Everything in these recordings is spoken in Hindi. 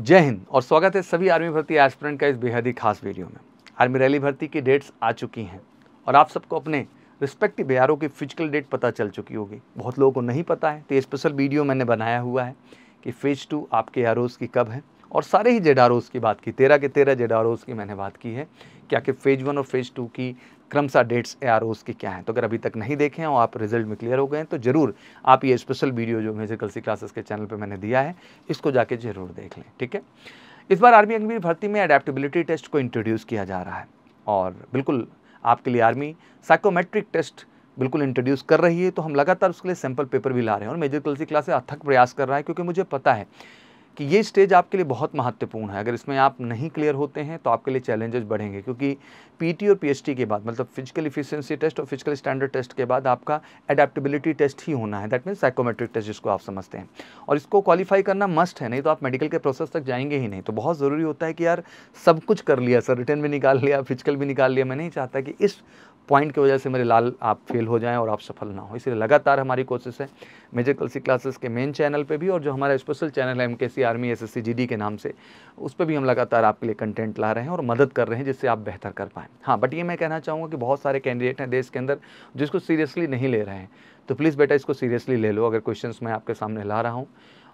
जय हिंद और स्वागत है सभी आर्मी भर्ती एस्पिरेंट का इस बेहद ही खास वीडियो में आर्मी रैली भर्ती की डेट्स आ चुकी हैं और आप सबको अपने रिस्पेक्टिव ए की फिजिकल डेट पता चल चुकी होगी बहुत लोगों को नहीं पता है तो ये स्पेशल वीडियो मैंने बनाया हुआ है कि फ़ेज टू आपके ए की कब है और सारे ही जेडारोज की बात की तेरह के तेरह जेडारोज की मैंने बात की है क्या कि फेज़ वन और फेज़ टू की क्रमशः डेट्स ए आर ओज़ की क्या हैं तो अगर अभी तक नहीं देखे और आप रिजल्ट में क्लियर हो गए तो ज़रूर आप ये स्पेशल वीडियो जो मेजर कलसी क्लासेस के चैनल पर मैंने दिया है इसको जाके ज़रूर देख लें ठीक है इस बार आर्मी अंग भर्ती में अडेप्टबिलिटी टेस्ट को इंट्रोड्यूस किया जा रहा है और बिल्कुल आपके लिए आर्मी साइकोमेट्रिक टेस्ट बिल्कुल इंट्रोड्यूस कर रही है तो हम लगातार उसके लिए सैंपल पेपर भी ला रहे हैं और मेजर कलसी क्लासेस अथक प्रयास कर रहा है क्योंकि मुझे पता है कि ये स्टेज आपके लिए बहुत महत्वपूर्ण है अगर इसमें आप नहीं क्लियर होते हैं तो आपके लिए चैलेंजेस बढ़ेंगे क्योंकि पीटी और पीएचटी के बाद मतलब फिजिकल इफिशियंसी टेस्ट और फिजिकल स्टैंडर्ड टेस्ट के बाद आपका एडेप्टेबिलिटी टेस्ट ही होना है दैट मीन साइकोमेट्रिक टेस्ट जिसको आप समझते हैं और इसको क्वालिफाई करना मस्ट है नहीं तो आप मेडिकल के प्रोसेस तक जाएंगे ही नहीं तो बहुत ज़रूरी होता है कि यार सब कुछ कर लिया सर रिटर्न भी निकाल लिया फिजिकल भी निकाल लिया मैं नहीं चाहता कि इस पॉइंट की वजह से मेरे लाल आप फेल हो जाएं और आप सफल ना हो इसलिए लगातार हमारी कोशिश है मेजर सी क्लासेस के मेन चैनल पे भी और जो हमारा स्पेशल चैनल है M K C army S S C G D के नाम से उस पर भी हम लगातार आपके लिए कंटेंट ला रहे हैं और मदद कर रहे हैं जिससे आप बेहतर कर पाएँ हाँ बट ये मैं कहना चाहूँगा कि बहुत सारे कैंडिडेट हैं देश के अंदर जिसको सीरियसली नहीं ले रहे हैं तो प्लीज़ बेटा इसको सीरियसली ले लो अगर क्वेश्चन मैं आपके सामने ला रहा हूँ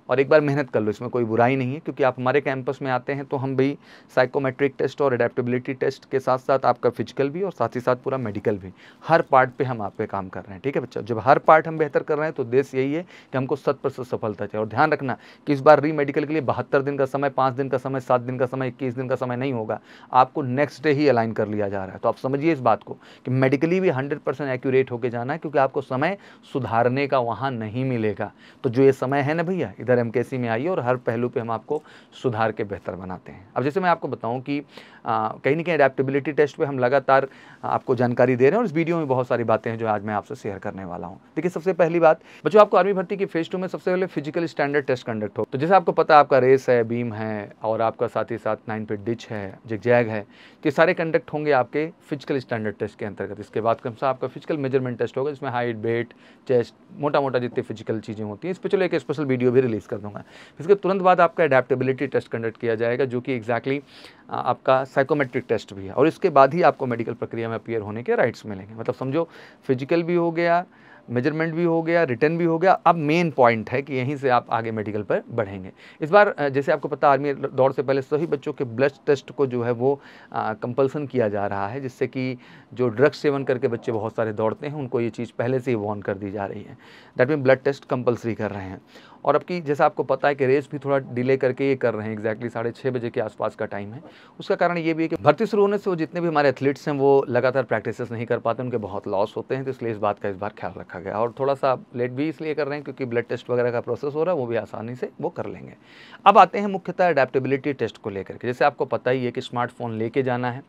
और एक बार मेहनत कर लो इसमें कोई बुराई नहीं है क्योंकि आप हमारे कैंपस में आते हैं तो हम भी साइकोमेट्रिक टेस्ट और अडेप्टबिलिटी टेस्ट के साथ साथ आपका फिजिकल भी और साथ ही साथ पूरा मेडिकल भी हर पार्ट पे हम आप पे काम कर रहे हैं ठीक है बच्चा जब हर पार्ट हम बेहतर कर रहे हैं तो देश यही है कि हमको शत प्रतिशत सफलता चाहिए और ध्यान रखना कि इस बार री मेडिकल के लिए बहत्तर दिन का समय पाँच दिन का समय सात दिन का समय इक्कीस दिन का समय नहीं होगा आपको नेक्स्ट डे ही अलाइन कर लिया जा रहा है तो आप समझिए इस बात को कि मेडिकली भी हंड्रेड परसेंट एक्यूरेट होकर जाना है क्योंकि आपको समय सुधारने का वहाँ नहीं मिलेगा तो जो ये समय है ना भैया इधर अगर एम में आइए और हर पहलू पे हम आपको सुधार के बेहतर बनाते हैं अब जैसे मैं आपको बताऊं कि कहीं ना कहीं अडेप्टबिलिटी टेस्ट पे हम लगातार आपको जानकारी दे रहे हैं और इस वीडियो में बहुत सारी बातें हैं जो आज मैं आपसे शेयर करने वाला हूँ देखिए सबसे पहली बात बच्चों आपको आर्मी भर्ती की फेज टू में सबसे पहले फिजिकल स्टैंडर्ड टेस्ट कंडक्ट हो तो जैसे आपको पता है आपका रेस है बीम है और आपका साथ ही साथ नाइन पे डिच है जैग है तो ये सारे कंडक्ट होंगे आपके फिजिकल स्टैंडर्ड टेस्ट के अंतर्गत इसके बाद कम से आपका फिजिकल मेजरमेंट टेस्ट होगा जिसमें हाइट बेट चेस्ट मोटा मोटा जितनी फिजिकल चीज़ें होती हैं इस पर चलो एक स्पेशल वीडियो भी रिलीज रिलीज़ कर दूंगा इसके तुरंत बाद आपका अडेप्टेबिलिटी टेस्ट कंडक्ट किया जाएगा जो कि एक्जैक्टली exactly आपका साइकोमेट्रिक टेस्ट भी है और इसके बाद ही आपको मेडिकल प्रक्रिया में अपियर होने के राइट्स मिलेंगे मतलब समझो फिजिकल भी हो गया मेजरमेंट भी हो गया रिटर्न भी हो गया अब मेन पॉइंट है कि यहीं से आप आगे मेडिकल पर बढ़ेंगे इस बार जैसे आपको पता आर्मी दौड़ से पहले सभी बच्चों के ब्लड टेस्ट को जो है वो कंपलसन किया जा रहा है जिससे कि जो ड्रग्स सेवन करके बच्चे बहुत सारे दौड़ते हैं उनको ये चीज़ पहले से ही वॉर्न कर दी जा रही है that mean blood test compulsory कर रहे हैं और अब की जैसा आपको पता है कि रेस भी थोड़ा डिले करके ये कर रहे हैं एक्जैक्टली साढ़े छः बजे के आसपास का टाइम है उसका कारण ये भी है कि भर्ती शुरू होने से वो जितने भी हमारे एथलीट्स हैं वो लगातार प्रैक्टिस नहीं कर पाते उनके बहुत लॉस होते हैं तो इसलिए इस बात का इस बार ख्याल रखा गया और थोड़ा सा लेट भी इसलिए कर रहे हैं क्योंकि ब्लड टेस्ट वगैरह का प्रोसेस हो रहा है वो भी आसानी से वो कर लेंगे अब आते हैं मुख्यतः अडेप्टेबिलिटी टेस्ट को लेकर के जैसे आपको पता ही है कि स्मार्टफोन लेके जाना है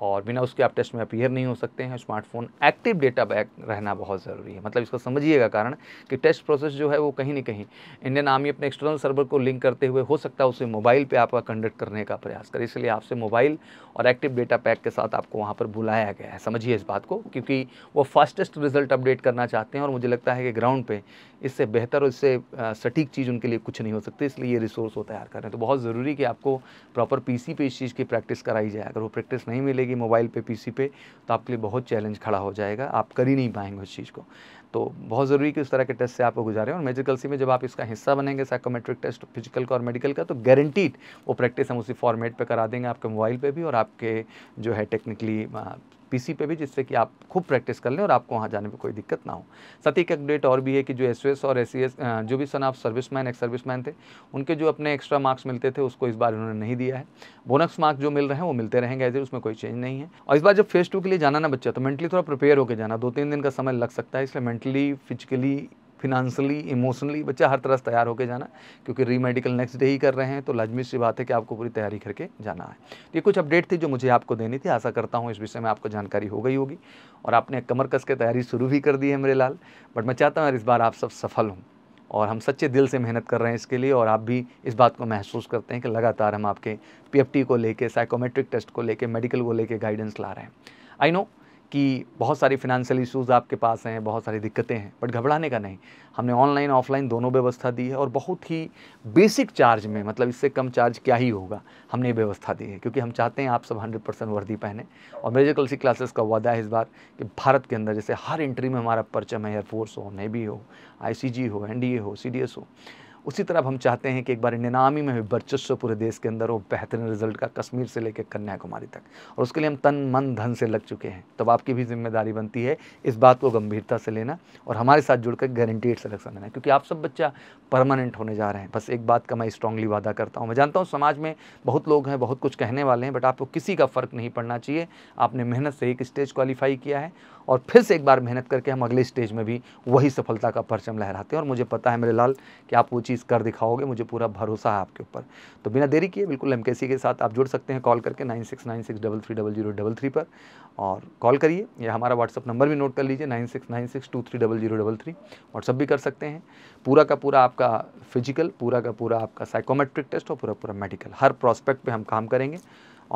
और बिना उसके आप टेस्ट में अपीयर नहीं हो सकते हैं स्मार्टफोन एक्टिव डेटा बैक रहना बहुत ज़रूरी है मतलब इसका समझिएगा कारण कि टेस्ट प्रोसेस जो है वो कहीं ना कहीं इंडियन आर्मी अपने एक्सटर्नल सर्वर को लिंक करते हुए हो सकता है उसे मोबाइल पर आपका कंडक्ट करने का प्रयास करें इसलिए आपसे मोबाइल और एक्टिव डेटा पैक के साथ आपको वहाँ पर बुलाया गया है समझिए इस बात को क्योंकि वो फास्टेस्ट रिजल्ट अपडेट करना चाहते हैं और मुझे लगता है कि ग्राउंड पर इससे बेहतर और इससे सटीक चीज़ उनके लिए कुछ नहीं हो सकती इसलिए ये रिसोर्स वो तैयार कर रहे हैं तो बहुत ज़रूरी कि आपको प्रॉपर पीसी पे इस चीज़ की प्रैक्टिस कराई जाए अगर वो प्रैक्टिस नहीं मिलेगी मोबाइल पे पीसी पे तो आपके लिए बहुत चैलेंज खड़ा हो जाएगा आप कर ही नहीं पाएंगे उस चीज़ को तो बहुत ज़रूरी कि उस तरह के टेस्ट से आपको गुजारें और मेजिकल सी में जब आप इसका हिस्सा बनेंगे साइकोमेट्रिक टेस्ट फिजिकल का और मेडिकल का तो गारंटीड वो प्रैक्टिस हम उसी फॉर्मेट पर करा देंगे आपके मोबाइल पर भी और आपके जो है टेक्निकली पीसी पे भी जिससे कि आप खूब प्रैक्टिस कर लें और आपको वहाँ जाने में कोई दिक्कत ना हो साथ ही एक अपडेट और भी है कि जो एस और एस e जो भी सन आप serviceman ex serviceman थे उनके जो अपने एक्स्ट्रा मार्क्स मिलते थे उसको इस बार उन्होंने नहीं दिया है बोनस मार्क्स जो मिल रहे हैं वो मिलते रहेंगे ऐसे उसमें कोई चेंज नहीं है और इस बार जब फेस टू के लिए जाना ना बच्चा तो मेंटली थोड़ा प्रिपेयर होकर जाना दो तीन दिन का समय लग सकता है इसलिए मेंटली फिजिकली फिनेंशली इमोशनली बच्चा हर तरह से तैयार होकर जाना क्योंकि री मेडिकल नेक्स्ट डे ही कर रहे हैं तो लाजमी सी बात है कि आपको पूरी तैयारी करके जाना है तो ये कुछ अपडेट थी जो मुझे आपको देनी थी आशा करता हूँ इस विषय में आपको जानकारी हो गई होगी और आपने कमर कस के तैयारी शुरू भी कर दी है मेरे लाल बट मैं चाहता हूँ इस बार आप सब सफल हूँ और हम सच्चे दिल से मेहनत कर रहे हैं इसके लिए और आप भी इस बात को महसूस करते हैं कि लगातार हम आपके पी को लेके साइकोमेट्रिक टेस्ट को लेके मेडिकल को लेके गाइडेंस ला रहे हैं आई नो कि बहुत सारी फिनेंशियल इश्यूज़ आपके पास हैं बहुत सारी दिक्कतें हैं बट घबराने का नहीं हमने ऑनलाइन ऑफलाइन दोनों व्यवस्था दी है और बहुत ही बेसिक चार्ज में मतलब इससे कम चार्ज क्या ही होगा हमने व्यवस्था दी है क्योंकि हम चाहते हैं आप सब हंड्रेड परसेंट वर्दी पहने और मेरे सी क्लासेस का वादा है इस बार कि भारत के अंदर जैसे हर एंट्री में हमारा परचम है एयरफोर्स हो नेवी हो आई हो एन हो सी हो उसी तरह हम चाहते हैं कि एक बार इंडियन आर्मी में भी वर्चस्व पूरे देश के अंदर हो बेहतरीन रिजल्ट का कश्मीर से लेकर कन्याकुमारी तक और उसके लिए हम तन मन धन से लग चुके हैं तब आपकी भी जिम्मेदारी बनती है इस बात को गंभीरता से लेना और हमारे साथ जुड़कर गारंटीड सिलेक्शन लेना क्योंकि आप सब बच्चा परमानेंट होने जा रहे हैं बस एक बात का मैं स्ट्रांगली वादा करता हूँ मैं जानता हूँ समाज में बहुत लोग हैं बहुत कुछ कहने वाले हैं बट आपको किसी का फ़र्क नहीं पड़ना चाहिए आपने मेहनत से एक स्टेज क्वालिफाई किया है और फिर से एक बार मेहनत करके हम अगले स्टेज में भी वही सफलता का परचम लहराते हैं और मुझे पता है मेरे लाल कि आप वो चीज़ चीज़ कर दिखाओगे मुझे पूरा भरोसा है आपके ऊपर तो बिना देरी किए बिल्कुल एम के साथ आप जुड़ सकते हैं कॉल करके nine six nine six double three double zero double three पर और कॉल करिए या हमारा व्हाट्सअप नंबर भी नोट कर लीजिए nine six nine six two three double zero double three WhatsApp भी कर सकते हैं पूरा का पूरा आपका फिजिकल पूरा का पूरा आपका साइकोमेट्रिक टेस्ट और पूरा पूरा मेडिकल हर प्रॉस्पेक्ट पर हम काम करेंगे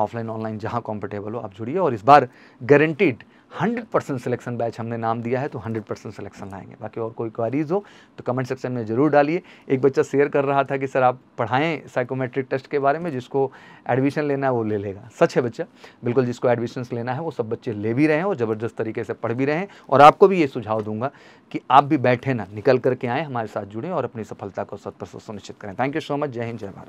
ऑफलाइन ऑनलाइन जहाँ कॉम्फर्टेबल हो आप जुड़िए और इस बार guaranteed hundred percent selection batch हमने नाम दिया है तो हंड्रेड परसेंट सिलेक्शन लाएंगे बाकी और कोई क्वारीज हो तो कमेंट सेक्शन में ज़रूर डालिए एक बच्चा शेयर कर रहा था कि सर आप पढ़ाएँ साइकोमेट्रिक टेस्ट के बारे में जिसको एडमिशन लेना है वो ले लेगा सच है बच्चा बिल्कुल जिसको एडमिशन लेना है वो सब बच्चे ले भी रहे हैं और ज़बरदस्त तरीके से पढ़ भी रहे हैं और आपको भी ये सुझाव दूंगा कि आप भी बैठे ना निकल करके आएँ हमारे साथ जुड़ें और अपनी सफलता को सत सुनिश्चित करें थैंक यू सो मच जय हिंद जय भारत